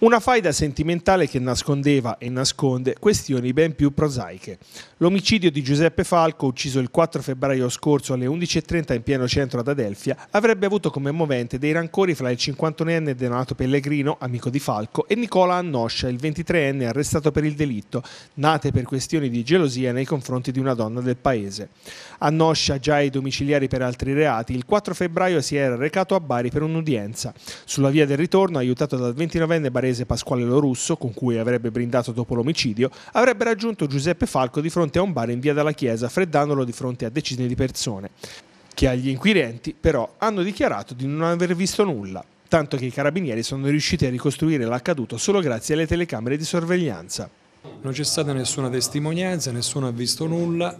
Una faida sentimentale che nascondeva e nasconde questioni ben più prosaiche. L'omicidio di Giuseppe Falco, ucciso il 4 febbraio scorso alle 11.30 in pieno centro ad Adelfia, avrebbe avuto come movente dei rancori fra il 51enne Donato Pellegrino, amico di Falco, e Nicola Annoscia, il 23enne arrestato per il delitto, nate per questioni di gelosia nei confronti di una donna del paese. Annoscia, già ai domiciliari per altri reati, il 4 febbraio si era recato a Bari per un'udienza. Sulla via del ritorno, aiutato dal 29enne Barese, barese Pasquale Lorusso, con cui avrebbe brindato dopo l'omicidio, avrebbe raggiunto Giuseppe Falco di fronte a un bar in via della Chiesa, freddandolo di fronte a decine di persone, che agli inquirenti però hanno dichiarato di non aver visto nulla, tanto che i carabinieri sono riusciti a ricostruire l'accaduto solo grazie alle telecamere di sorveglianza. Non c'è stata nessuna testimonianza, nessuno ha visto nulla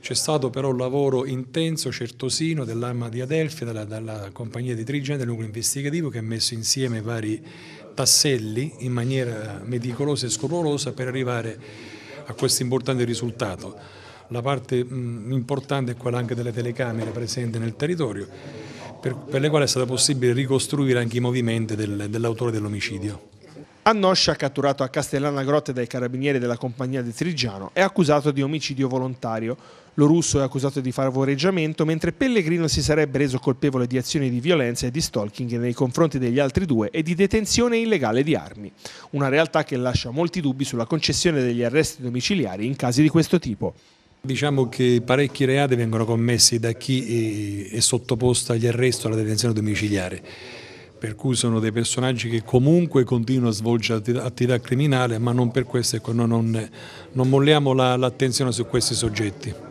c'è stato però un lavoro intenso, certosino, dell'Arma di Adelphi, della, della compagnia di Trigente, del nucleo investigativo che ha messo insieme vari tasselli in maniera meticolosa e scrupolosa per arrivare a questo importante risultato. La parte mh, importante è quella anche delle telecamere presenti nel territorio, per, per, le quali è stato possibile ricostruire anche i movimenti del, dell'autore dell'omicidio. Annoscia, catturato a Castellana Grotte dai carabinieri della compagnia di Trigiano, è accusato di omicidio volontario. Lo russo è accusato di favoreggiamento, mentre Pellegrino si sarebbe reso colpevole di azioni di violenza e di stalking nei confronti degli altri due e di detenzione illegale di armi. Una realtà che lascia molti dubbi sulla concessione degli arresti domiciliari in casi di questo tipo. Diciamo che parecchi reati vengono commessi da chi eh, è sottoposto agli arresti o alla detenzione domiciliare per cui sono dei personaggi che comunque continuano a svolgere attività criminale, ma non per questo, ecco, non, non molliamo l'attenzione la, su questi soggetti.